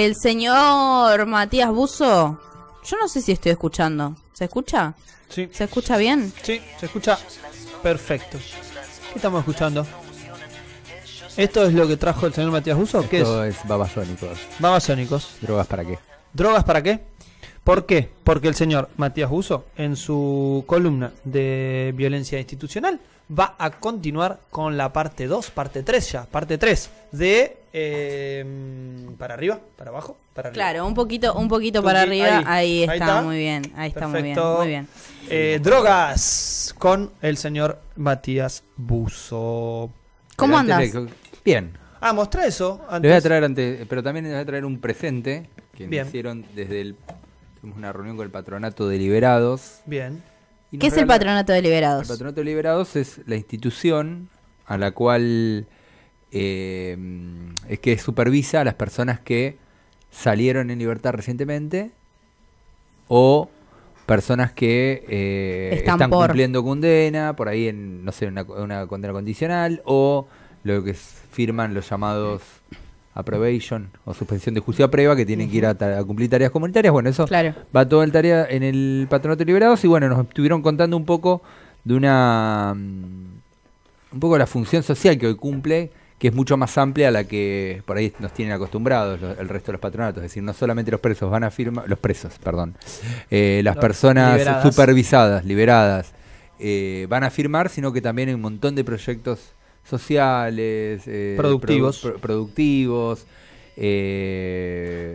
El señor Matías Buzo, yo no sé si estoy escuchando. ¿Se escucha? Sí. ¿Se escucha bien? Sí, se escucha perfecto. ¿Qué estamos escuchando? ¿Esto es lo que trajo el señor Matías Buzo? Esto es? es Babasónicos. Babasónicos. ¿Drogas para qué? ¿Drogas para qué? ¿Por qué? Porque el señor Matías Buzo, en su columna de violencia institucional, va a continuar con la parte 2, parte 3 ya, parte 3 de Em, para arriba, para abajo, para Claro, un poquito, un poquito para arriba. Ahí, está, muy bien. Ahí está muy bien. Eh, drogas con el señor Matías Buzo. ¿Cómo andas? Bien. Ah, mostra eso. Antes. Le voy a traer antes, pero también les voy a traer un presente que hicieron desde el. Tuvimos una reunión con el patronato de Liberados. Bien. ¿Qué es el patronato de Liberados? El patronato de Liberados es la institución a la cual eh, es que supervisa a las personas que salieron en libertad recientemente o personas que eh, están, cumpliendo condena, por ahí en, no sé, una, condena condicional, o lo que firman los llamados approbation o suspensión de juicio a prueba, que tienen que ir a, cumplir tareas comunitarias. Bueno, eso va todo el tarea en el patronato de liberados y bueno, nos estuvieron contando un poco de una... Mm, un poco la función social que hoy cumple que es mucho más amplia a la que por ahí nos tienen acostumbrados el resto de los patronatos. Es decir, no solamente los presos van a firmar, los presos, perdón, eh, las personas supervisadas, liberadas, eh, van a firmar, sino que también hay un montón de proyectos sociales, eh, productivos, productivos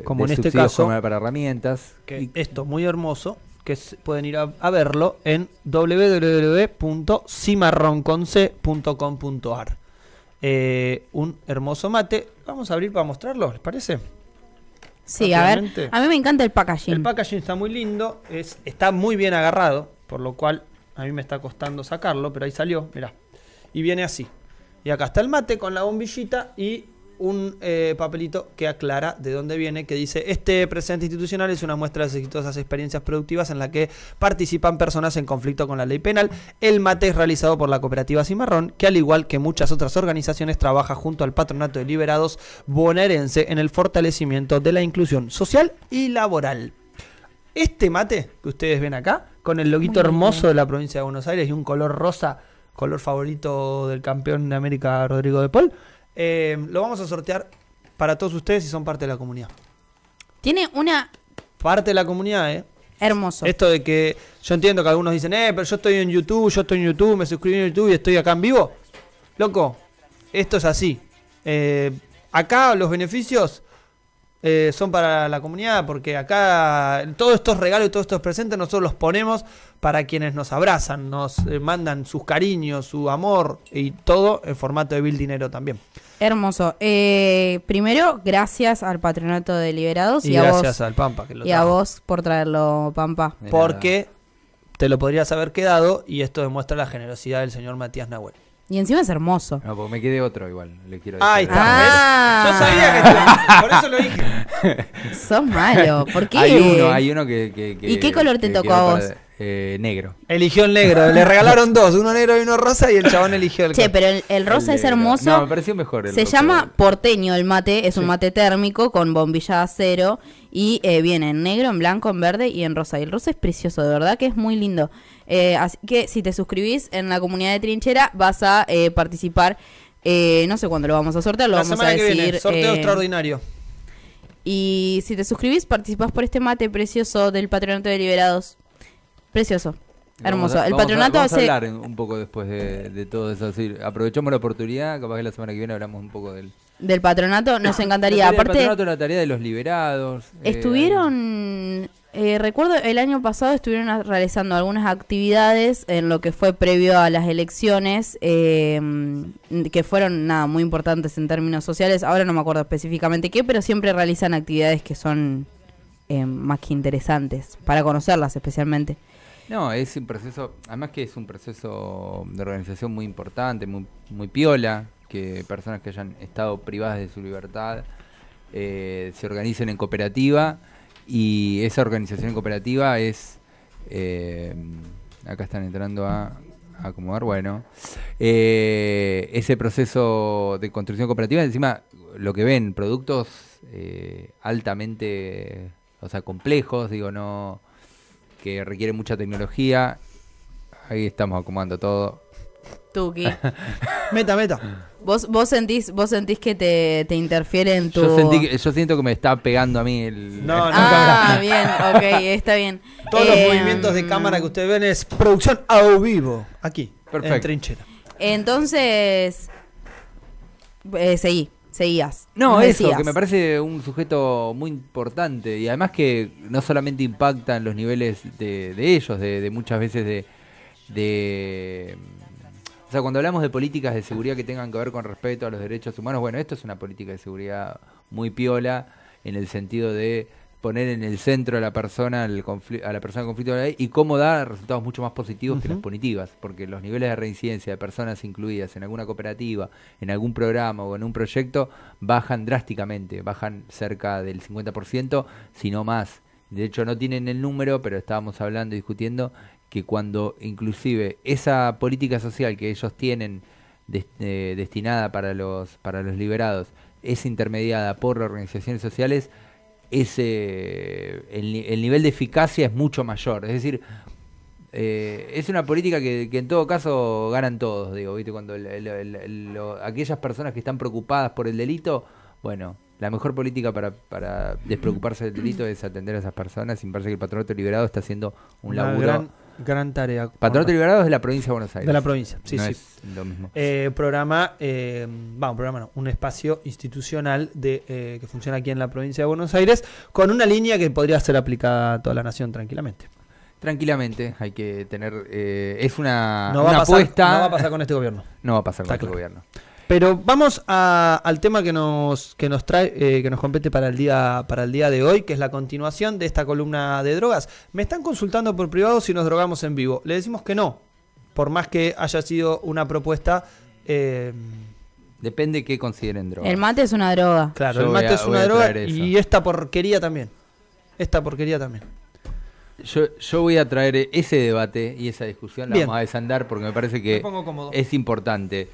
como en este caso, para herramientas. esto, muy hermoso, que pueden ir a, verlo en www.cimarronconce.com.ar. Eh, un hermoso mate. Vamos a abrir para mostrarlo, ¿les parece? Sí, a ver. A mí me encanta el packaging. El packaging está muy lindo, es, está muy bien agarrado, por lo cual a mí me está costando sacarlo, pero ahí salió, mirá. Y viene así. Y acá está el mate con la bombillita y un eh, papelito que aclara de dónde viene, que dice, este presente institucional es una muestra de exitosas experiencias productivas en la que participan personas en conflicto con la ley penal. El mate es realizado por la cooperativa Cimarrón, que al igual que muchas otras organizaciones trabaja junto al Patronato de Liberados bonaerense en el fortalecimiento de la inclusión social y laboral. Este mate que ustedes ven acá, con el loguito hermoso de la provincia de Buenos Aires y un color rosa, color favorito del campeón de América Rodrigo de Paul, eh, lo vamos a sortear para todos ustedes si son parte de la comunidad. Tiene una... Parte de la comunidad, ¿eh? Hermoso. Esto de que yo entiendo que algunos dicen, eh, pero yo estoy en YouTube, yo estoy en YouTube, me suscribí en YouTube y estoy acá en vivo. Loco, esto es así. Eh, acá los beneficios eh, son para la comunidad porque acá todos estos regalos y todos estos presentes nosotros los ponemos para quienes nos abrazan, nos eh, mandan sus cariños, su amor y todo en formato de Bill Dinero también. Hermoso. Eh, primero, gracias al patronato de Liberados y, a vos, al Pampa. y a vos por traerlo, Pampa. Porque te lo podrías haber quedado y esto demuestra la generosidad del señor Matías Nahuel. Y encima es hermoso. No, porque me quedé otro igual, le quiero decir. Ahí está. Ah. Yo sabía que por eso lo dije. Sos malo, ¿por qué? Hay uno, hay uno que... ¿Y qué color te tocó a vos? Eh, negro. Eligió el negro. Le regalaron dos, uno negro y uno rosa, y el chabón eligió el. Che, pero el, rosa es hermoso. No, me pareció mejor. El se llama porteño el mate, es un mate térmico con bombilla de acero. Y eh, viene en negro, en blanco, en verde y en rosa. Y el rosa es precioso, de verdad que es muy lindo. Eh, así que si te suscribís en la comunidad de Trinchera, vas a participar. no sé cuándo lo vamos a sortear, lo vamos a decir. sorteo extraordinario. Y si te suscribís, participás por este mate precioso del Patronato de Liberados. Precioso. Hermoso. el patronato vamos a hablar un poco después de, todo eso. aprovechamos la oportunidad, capaz que la semana que viene hablamos un poco del... Del patronato, nos encantaría. Aparte, el patronato la tarea de los liberados. Eh, estuvieron, eh, recuerdo, el año pasado estuvieron realizando algunas actividades en lo que fue previo a las elecciones, em, que fueron nada muy importantes en términos sociales. Ahora no me acuerdo específicamente qué, pero siempre realizan actividades que son em, más que interesantes para conocerlas especialmente. No, es un proceso, además que es un proceso de organización muy importante, muy, muy piola, que personas que hayan estado privadas de su libertad eh, se organicen en cooperativa y esa organización cooperativa es... Eh, acá están entrando a, acomodar, bueno. Eh, ese proceso de construcción cooperativa, encima lo que ven, productos altamente, o sea, complejos, digo, no que requiere mucha tecnología. Ahí estamos acomodando todo. Tuki. meta, meta. ¿Vos, vos, sentís, vos sentís que te, te interfiere en tu. Yo, yo siento que me está pegando a mí el. No, no, Ah, bien, ok, está bien. Todos los em, movimientos de cámara que ustedes ven es producción a vivo. Aquí. Perfecto. En trinchera. Entonces. Eh, seguí seguías. No, eso, que me parece un sujeto muy importante y además que no solamente impactan los niveles de, ellos, de, de, muchas veces de, de... O sea, cuando hablamos de políticas de seguridad que tengan que ver con respeto a los derechos humanos, bueno, esto es una política de seguridad muy piola en el sentido de poner en el centro a la persona a la persona en conflicto y cómo dar resultados mucho más positivos que las punitivas, porque los niveles de reincidencia de personas incluidas en alguna cooperativa, en algún programa o en un proyecto bajan drásticamente, bajan cerca del 50%, si no más. De hecho no tienen el número, pero estábamos hablando y discutiendo que cuando inclusive esa política social que ellos tienen eh, destinada para los para los liberados es intermediada por organizaciones sociales, ese, el, nivel de eficacia es mucho mayor. Es decir, eh, es una política que, en todo caso ganan todos, digo, ¿viste? Cuando aquellas personas que están preocupadas por el delito, bueno, la mejor política para, para despreocuparse del delito es atender a esas personas sin parece que el patronato liberado está haciendo un laburo Gran tarea. Patronato Liberado es de la provincia de Buenos Aires. De la provincia, sí, sí. lo mismo. Eh, programa, eh, programa un espacio institucional de, eh, que funciona aquí en la provincia de Buenos Aires con una línea que podría ser aplicada a toda la nación tranquilamente. Tranquilamente, hay que tener. Eh, es una, apuesta. no va a pasar con este gobierno. No va a pasar con este gobierno. Pero vamos al tema que nos, que nos trae, eh, que nos compete para el, día, para el día de hoy, que es la continuación de esta columna de drogas. Me están consultando por privado si nos drogamos en vivo. Le decimos que no, por más que haya sido una propuesta. Eh, Depende qué consideren droga. El mate es una droga. Claro, el mate es una droga y esta porquería también. Esta porquería también. Yo, yo, voy a traer ese debate y esa discusión, la vamos a desandar porque me parece que es importante.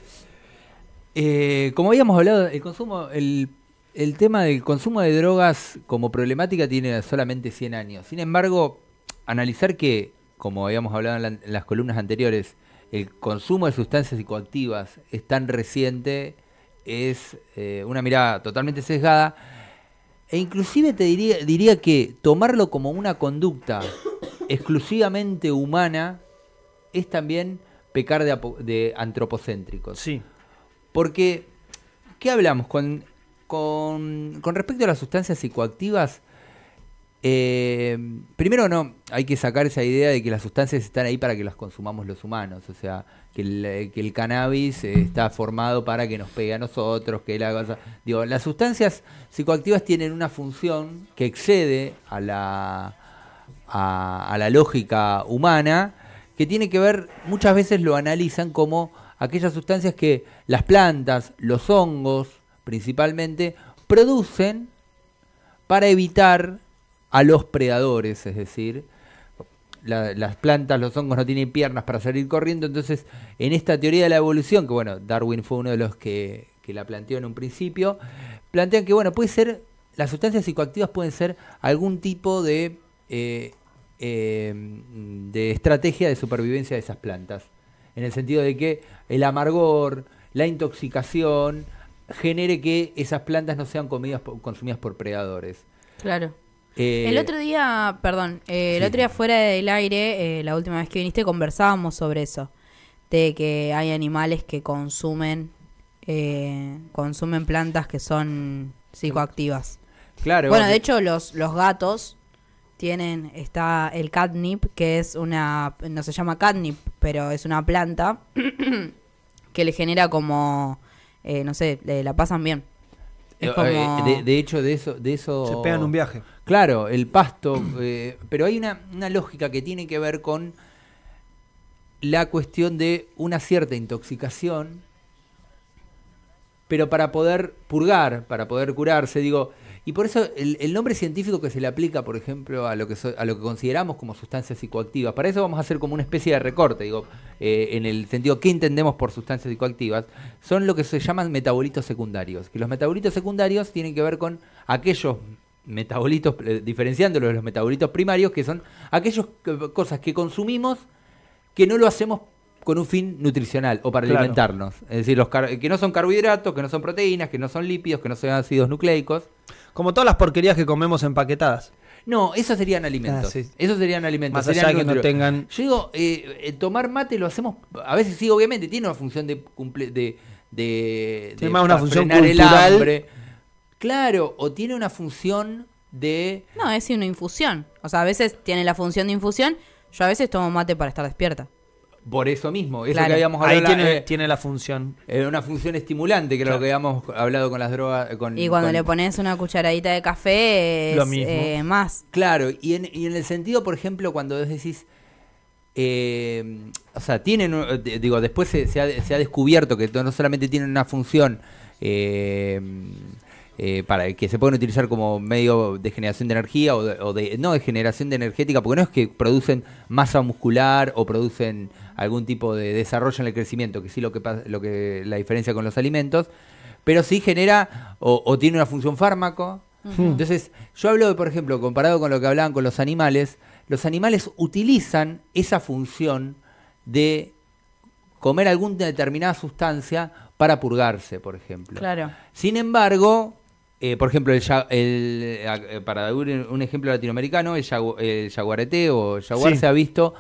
Eh, como habíamos hablado, el consumo, el, tema del consumo de drogas como problemática tiene solamente 100 años. Sin embargo, analizar que, como habíamos hablado en, las columnas anteriores, el consumo de sustancias psicoactivas es tan reciente es eh, una mirada totalmente sesgada. E inclusive te diría, diría que tomarlo como una conducta exclusivamente humana es también pecar de, de Sí. Porque, ¿qué hablamos? Con, con, con respecto a las sustancias psicoactivas, eh, primero no, hay que sacar esa idea de que las sustancias están ahí para que las consumamos los humanos, o sea, que el, cannabis está formado para que nos pegue a nosotros, que la cosa... Digo, las sustancias psicoactivas tienen una función que excede a la, a, a la lógica humana, que tiene que ver, muchas veces lo analizan como aquellas sustancias que las plantas, los hongos principalmente, producen para evitar a los predadores, es decir, las plantas, los hongos no tienen piernas para salir corriendo, entonces en esta teoría de la evolución, que bueno, Darwin fue uno de los que, la planteó en un principio, plantean que bueno, puede ser, las sustancias psicoactivas pueden ser algún tipo de, eh, eh, de estrategia de supervivencia de esas plantas en el sentido de que el amargor, la intoxicación, genere que esas plantas no sean comidas, consumidas por predadores. Claro. Eh, el otro día, perdón, eh, el otro día fuera del aire, eh, la última vez que viniste, conversábamos sobre eso, de que hay animales que consumen, consumen plantas que son psicoactivas. Claro. Bueno, de hecho, los, los gatos tienen, está el catnip, que es una, no se llama catnip, pero es una planta que le genera como, eh, no sé, le, la pasan bien. Es eh, como... Eh, de, hecho, de eso, de eso... Se pegan un viaje. Claro, el pasto, pero hay una, una lógica que tiene que ver con la cuestión de una cierta intoxicación, pero para poder purgar, para poder curarse, digo, y por eso el, nombre científico que se le aplica, por ejemplo, a lo que a lo que consideramos como sustancias psicoactivas, para eso vamos a hacer como una especie de recorte, digo, eh, en el sentido que entendemos por sustancias psicoactivas, son lo que se llaman metabolitos secundarios. Que los metabolitos secundarios tienen que ver con aquellos metabolitos, eh, diferenciándolos de los metabolitos primarios, que son aquellas cosas que consumimos que no lo hacemos con un fin nutricional o para alimentarnos. Es decir, los que no son carbohidratos, que no son proteínas, que no son lípidos, que no son ácidos nucleicos. Como todas las porquerías que comemos empaquetadas. No, esos serían alimentos. Ah, esos serían alimentos. Más serían de que no tengan. Yo digo, eh, eh, tomar mate lo hacemos. A veces sí, obviamente, tiene una función de. Cumple, de, tiene más una función cultural. El hambre. Claro, o tiene una función de. No, es una infusión. O sea, a veces tiene la función de infusión. Yo a veces tomo mate para estar despierta por eso mismo. Eso que habíamos hablado. Ahí eh, tiene, la función. Eh, una función estimulante, que lo que habíamos hablado con las drogas. Eh, con, y cuando le pones una cucharadita de café, es más. Claro, y en, el sentido, por ejemplo, cuando decís. o sea, tienen. Digo, después se, ha, se, ha, descubierto que no solamente tienen una función. Eh, para que se pueden utilizar como medio de generación de energía o no de generación de energética, porque no es que producen masa muscular o producen algún tipo de desarrollo en el crecimiento, que sí lo que lo que la diferencia con los alimentos, pero sí genera o, tiene una función fármaco. Entonces, yo hablo de, por ejemplo, comparado con lo que hablaban con los animales, los animales utilizan esa función de comer alguna determinada sustancia para purgarse, por ejemplo. Claro. Sin embargo, eh, por ejemplo, el, eh, eh, para dar un ejemplo latinoamericano, el, o jaguar se ha visto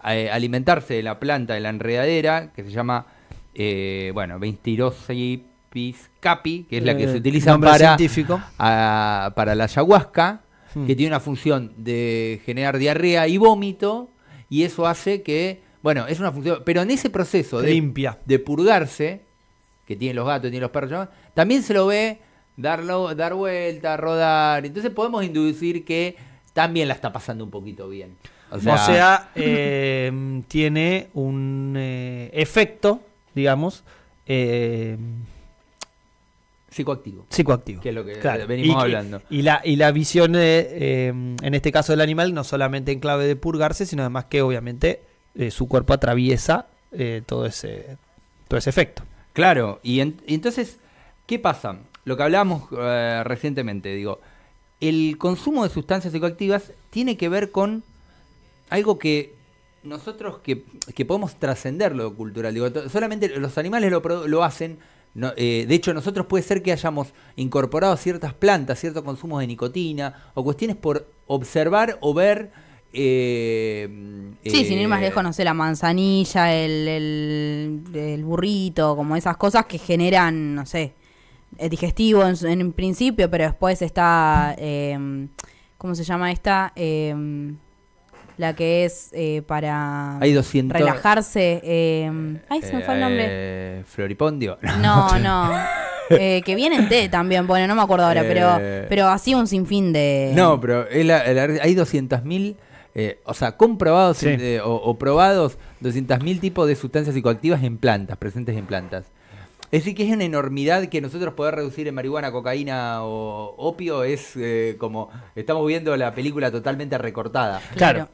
alimentarse de la planta de la enredadera que se llama, eh, bueno, Ventirosipis capi, que es la que se utiliza para, para la ayahuasca, hmm. que tiene una función de generar diarrea y vómito, y eso hace que, bueno, es una función, pero en ese proceso de, Limpia. de purgarse, que tienen los gatos, tienen los perros, también se lo ve darlo, dar vuelta, rodar. Entonces podemos inducir que también la está pasando un poquito bien. O sea, eh, tiene un eh, efecto, digamos, eh, psicoactivo. Psicoactivo. Que es lo que venimos y, hablando. Y la, visión, en este caso del animal, no solamente en clave de purgarse, sino además que obviamente su cuerpo atraviesa todo, ese, todo ese efecto. Claro, y entonces, ¿qué pasa? lo que hablábamos eh, recientemente, digo, el consumo de sustancias psicoactivas tiene que ver con algo que nosotros que, que podemos trascender lo cultural. Digo, solamente los animales lo, lo hacen. Eh, de hecho, nosotros puede ser que hayamos incorporado ciertas plantas, ciertos consumos de nicotina o cuestiones por observar o ver. Eh, sí, sin ir más lejos, no sé, la manzanilla, el burrito, como esas cosas que generan, no sé, eh, digestivo en, principio, pero después está, em, ¿cómo se llama esta? Em, la que es eh, para relajarse. Em, ay, se me fue el nombre. Eh, Floripondio. No, no. que viene en té también, bueno, no me acuerdo ahora, pero, pero así un sinfín de... No, pero hay 200.000... Eh, o sea, comprobados o, o, probados 200.000 tipos de sustancias psicoactivas en plantas, presentes en plantas. Es decir, que es una enormidad que nosotros poder reducir en marihuana, cocaína o opio es eh, como estamos viendo la película totalmente recortada. Claro.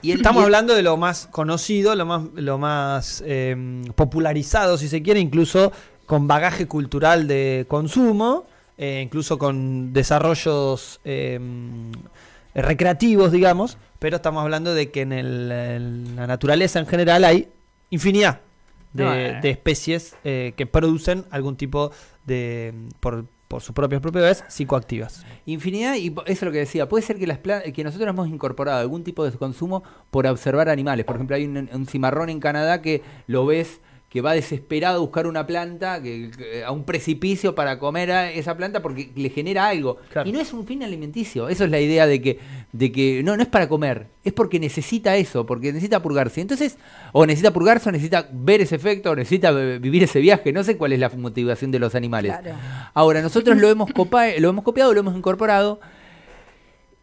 Y estamos hablando de lo más conocido, lo más, lo más em, popularizado, si se quiere, incluso con bagaje cultural de consumo, eh, incluso con desarrollos em, recreativos, digamos, pero estamos hablando de que en, en la naturaleza en general hay infinidad eh. de, especies eh, que producen algún tipo de. Por, sus propias propiedades psicoactivas. Infinidad, y eso es lo que decía, puede ser que, las que nosotros hemos incorporado algún tipo de consumo por observar animales. Por ejemplo, hay un cimarrón en Canadá que lo ves que va desesperado a buscar una planta, a un precipicio para comer a esa planta porque le genera algo. Y no es un fin alimenticio, eso es la idea de que, de que no, no es para comer, es porque necesita eso, porque necesita purgarse. Entonces, o necesita purgarse, o necesita ver ese efecto, o necesita eh, vivir ese viaje, no sé cuál es la motivación de los animales. Ahora, nosotros lo hemos, lo hemos copiado, lo hemos incorporado,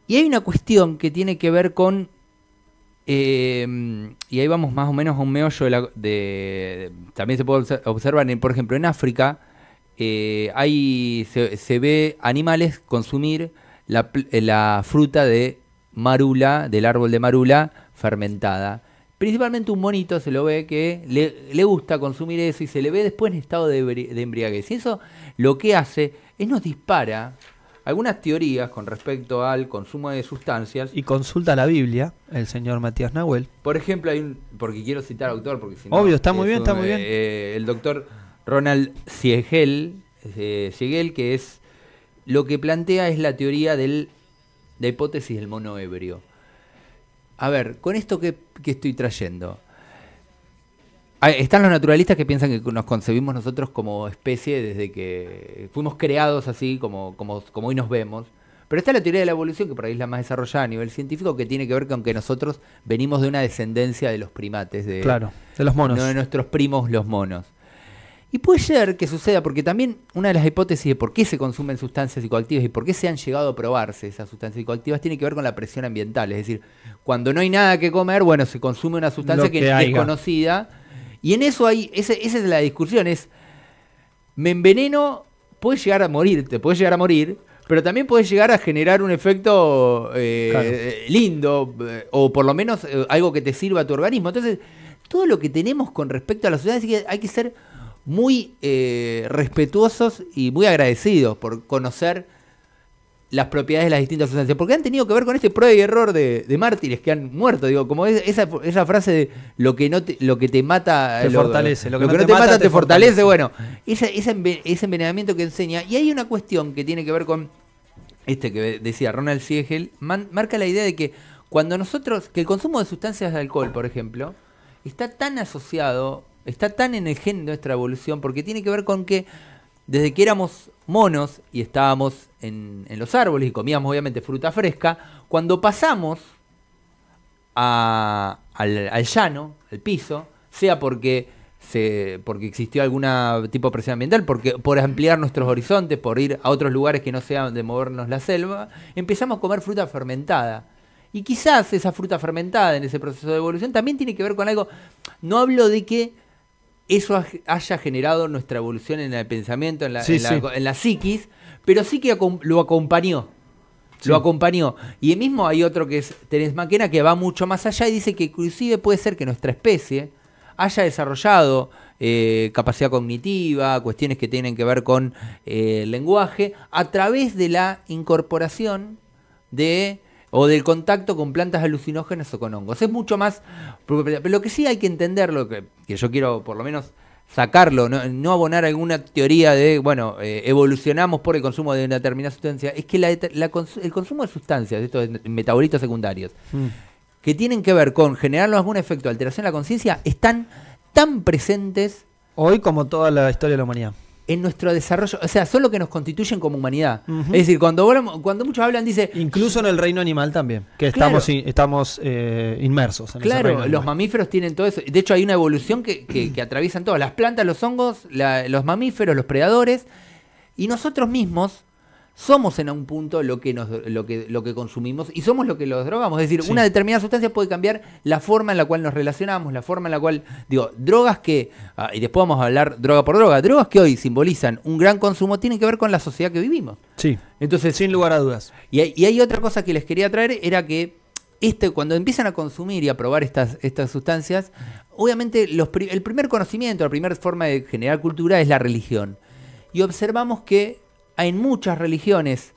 y hay una cuestión que tiene que ver con Em, y ahí vamos más o menos a un meollo de, también se puede observar, por ejemplo, en África eh, hay, se, ve animales consumir eh, la, fruta de marula, del árbol de marula, fermentada. Principalmente un monito se lo ve que le, le gusta consumir eso y se le ve después en estado de, de embriaguez. Y eso lo que hace es nos dispara algunas teorías con respecto al consumo de sustancias. Y consulta la Biblia, el señor Matías Nahuel. Por ejemplo, hay un, porque quiero citar al autor, porque si Obvio, está muy bien, está muy bien. Eh, el doctor Ronald Siegel, eh, Siegel, que es lo que plantea es la teoría de la hipótesis del monoebrio. A ver, con esto qué que estoy trayendo, Ah, están los naturalistas que piensan que nos concebimos nosotros como especie desde que fuimos creados así, como, como, como hoy nos vemos. Pero está la teoría de la evolución, que por ahí es la más desarrollada a nivel científico, que tiene que ver con que nosotros venimos de una descendencia de los primates. De, claro, de los monos. de nuestros primos, los monos. Y puede ser que suceda, porque también una de las hipótesis de por qué se consumen sustancias psicoactivas y por qué se han llegado a probarse esas sustancias psicoactivas tiene que ver con la presión ambiental. Es decir, cuando no hay nada que comer, bueno, se consume una sustancia que, es conocida. Y en eso hay, esa es la discusión, es, me enveneno, puedes llegar a morir, te puedes llegar a morir, pero también puedes llegar a generar un efecto eh, lindo, eh, o por lo menos eh, algo que te sirva a tu organismo. Entonces, todo lo que tenemos con respecto a la sociedad que hay que ser muy respetuosos y muy agradecidos por conocer las propiedades de las distintas sustancias, porque han tenido que ver con este prueba y error de, mártires que han muerto, digo, como esa, esa, frase de lo que no te, lo que te mata te fortalece, lo que, no, te, mata, te, fortalece. bueno, ese ese envenenamiento que enseña, y hay una cuestión que tiene que ver con este que decía Ronald Siegel, marca la idea de que cuando nosotros, que el consumo de sustancias de alcohol, por ejemplo, está tan asociado, está tan en el gen de nuestra evolución, porque tiene que ver con que desde que éramos monos y estábamos en, los árboles y comíamos obviamente fruta fresca, cuando pasamos al, llano, al piso, sea porque, porque existió algún tipo de presión ambiental, porque, por ampliar nuestros horizontes, por ir a otros lugares que no sean de movernos la selva, empezamos a comer fruta fermentada. Y quizás esa fruta fermentada en ese proceso de evolución también tiene que ver con algo, no hablo de que eso haya generado nuestra evolución en el pensamiento, en la, psiquis, pero sí que lo acompañó. Lo acompañó. Y el mismo hay otro que es Terence Maquena que va mucho más allá y dice que inclusive puede ser que nuestra especie haya desarrollado eh, capacidad cognitiva, cuestiones que tienen que ver con eh, el lenguaje, a través de la incorporación de o del contacto con plantas alucinógenas o con hongos. Es mucho más... Pero lo que sí hay que entender, lo que que yo quiero por lo menos sacarlo, no, abonar alguna teoría de, bueno, eh, evolucionamos por el consumo de una determinada sustancia, es que el consumo de sustancias, de estos metabolitos secundarios, mm. que tienen que ver con generar algún efecto de alteración en la conciencia, están tan presentes. Hoy como toda la historia de la humanidad en nuestro desarrollo, o sea, son lo que nos constituyen como humanidad. Es decir, cuando, cuando muchos hablan, dice... Incluso en el reino animal también, que estamos, estamos eh, inmersos. En claro, los mamíferos tienen todo eso. De hecho, hay una evolución que, que, atraviesan todas, las plantas, los hongos, los mamíferos, los predadores, y nosotros mismos somos en un punto lo que, lo que, lo que consumimos y somos lo que los drogamos. Es decir, una determinada sustancia puede cambiar la forma en la cual nos relacionamos, la forma en la cual, digo, drogas que, ah, y después vamos a hablar droga por droga, drogas que hoy simbolizan un gran consumo tienen que ver con la sociedad que vivimos. Sí. Entonces, sin lugar a dudas. Y hay, hay otra cosa que les quería traer, era que este, cuando empiezan a consumir y a probar estas, estas sustancias, obviamente el primer conocimiento, la primera forma de generar cultura es la religión. Y observamos que en muchas religiones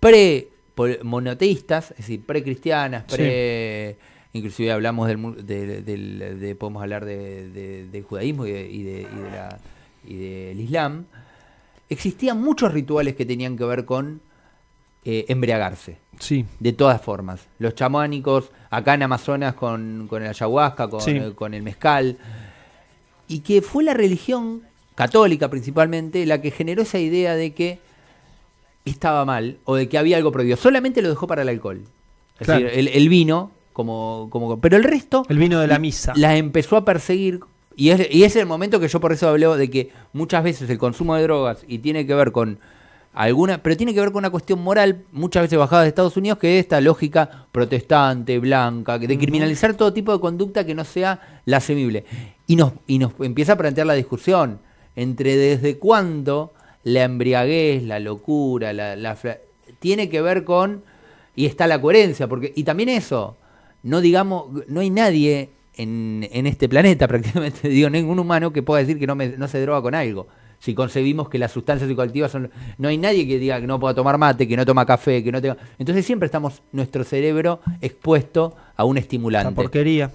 pre-monoteístas, es decir, pre-cristianas, pre... Inclusive hablamos de, podemos hablar del judaísmo y, y, del islam, existían muchos rituales que tenían que ver con eh, embriagarse. Sí. De todas formas. Los chamánicos, acá en Amazonas con, el ayahuasca, con, con, el mezcal. Y que fue la religión católica principalmente, la que generó esa idea de que estaba mal o de que había algo prohibido. Solamente lo dejó para el alcohol. Es decir, el, vino, como, como. Pero el resto. El vino de la misa. La empezó a perseguir. Y es, el momento que yo por eso hablé de que muchas veces el consumo de drogas y tiene que ver con alguna, pero tiene que ver con una cuestión moral, muchas veces bajada de Estados Unidos, que es esta lógica protestante, blanca, de criminalizar todo tipo de conducta que no sea la semible. Y nos, y nos empieza a plantear la discusión entre desde cuándo la embriaguez, la locura, la, tiene que ver con y está la coherencia, porque y también eso, no digamos, no hay nadie en, en este planeta prácticamente, digo, ningún humano que pueda decir que no, me, no se droga con algo. Si concebimos que las sustancias psicoactivas son no hay nadie que diga que no pueda tomar mate, que no toma café, que no tenga. Entonces siempre estamos nuestro cerebro expuesto a un estimulante. porquería.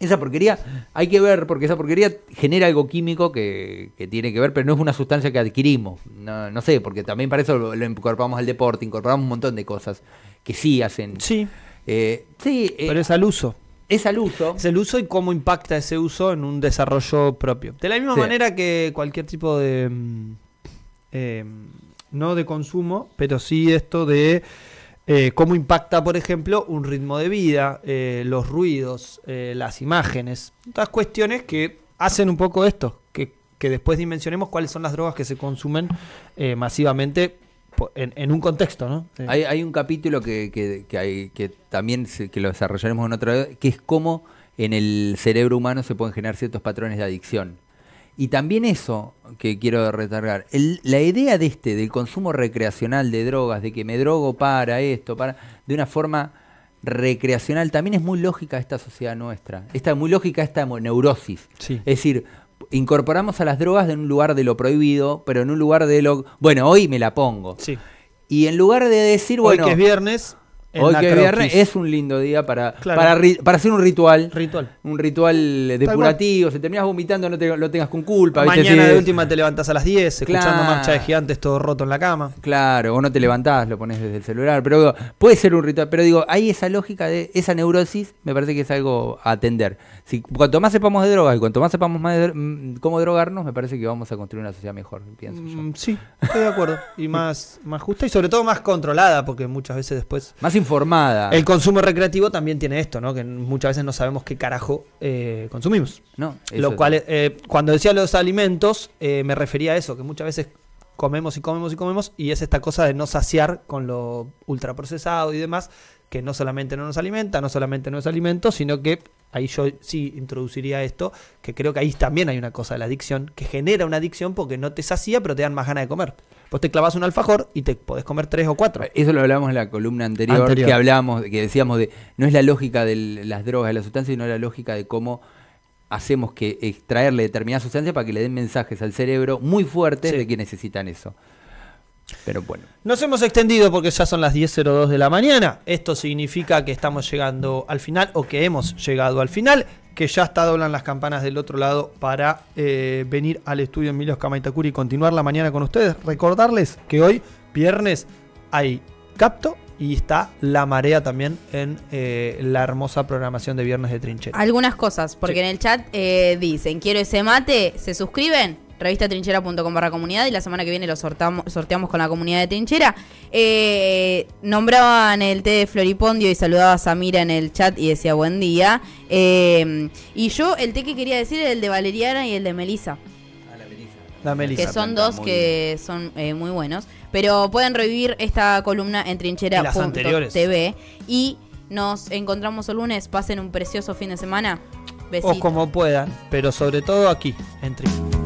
Esa porquería hay que ver, porque esa porquería genera algo químico que, tiene que ver, pero no es una sustancia que adquirimos. No, sé, porque también para eso lo, incorporamos al deporte, incorporamos un montón de cosas que sí hacen. Sí. Eh, sí. Eh, pero es al uso. Es al uso. Es el uso y cómo impacta ese uso en un desarrollo propio. De la misma manera que cualquier tipo de. Mm, eh, no de consumo, pero sí esto de eh, cómo impacta, por ejemplo, un ritmo de vida, eh, los ruidos, eh, las imágenes, otras cuestiones que hacen un poco esto, que, después dimensionemos cuáles son las drogas que se consumen masivamente en, un contexto, Hay, un capítulo que, que, también que lo desarrollaremos en otra vez, que es cómo en el cerebro humano se pueden generar ciertos patrones de adicción. Y también eso que quiero retargar, la idea de este, del consumo recreacional de drogas, de que me drogo para esto, para, de una forma recreacional, también es muy lógica esta sociedad nuestra, Está muy lógica esta neurosis. Es decir, incorporamos a las drogas en un lugar de lo prohibido, pero en un lugar de lo, bueno, hoy me la pongo. Sí. Y en lugar de decir, hoy bueno... que es viernes, Hoy que viernes es un lindo día para, para, hacer un ritual. Ritual. Un ritual depurativo. Si terminas vomitando, no te, lo tengas con culpa. Mañana de última te levantás a las 10, escuchando marcha de gigantes todo roto en la cama. Claro, o no te levantás, lo pones desde el celular. Pero puede ser un ritual. Pero digo, hay esa lógica de esa neurosis, me parece que es algo a atender. Si, cuanto más sepamos de drogas y cuanto más sepamos más mm, cómo drogarnos, me parece que vamos a construir una sociedad mejor, pienso yo. Mm, sí, estoy de acuerdo. Y más, más justa y sobre todo más controlada, porque muchas veces después informada. El consumo recreativo también tiene esto, ¿no? Que muchas veces no sabemos qué carajo eh, consumimos. No. Lo cual, eh, cuando decía los alimentos, eh, me refería a eso, que muchas veces comemos y comemos y comemos, y es esta cosa de no saciar con lo ultraprocesado y demás, que no solamente no nos alimenta, no solamente no es alimento, sino que ahí yo sí introduciría esto, que creo que ahí también hay una cosa de la adicción, que genera una adicción porque no te sacia, pero te dan más ganas de comer. Vos te clavas un alfajor y te podés comer tres o cuatro. Eh, eso lo hablábamos en la columna anterior, que hablábamos, que decíamos de, no es la lógica de las drogas, de las sustancias, sino la lógica de cómo hacemos que extraerle determinadas sustancias para que le den mensajes al cerebro muy fuertes de que necesitan eso. Pero bueno. Nos hemos extendido porque ya son las 10.02 de la mañana. Esto significa que estamos llegando al final o que hemos llegado al final que ya está doblan las campanas del otro lado para eh, venir al estudio Emilio Kamaitakuri y continuar la mañana con ustedes. Recordarles que hoy, viernes, hay capto y está La Marea también en eh, la hermosa programación de Viernes de Trinchet. Algunas cosas, porque en el chat eh, dicen, quiero ese mate, ¿se suscriben? revistatrinchera.com barra comunidad y la semana que viene lo sorteamos con la comunidad de Trinchera. Eh, nombraban el té de Floripondio y saludaba a Samira en el chat y decía buen día. Eh, y yo el té que quería decir era el de Valeriana y el de Melisa. Ah, la Melisa. Que son dos que son eh, muy buenos. Pero pueden revivir esta columna en trinchera.tv. Y nos encontramos el lunes. Pasen un precioso fin de semana. Besitos. O como puedan, pero sobre todo aquí, en Trinchera.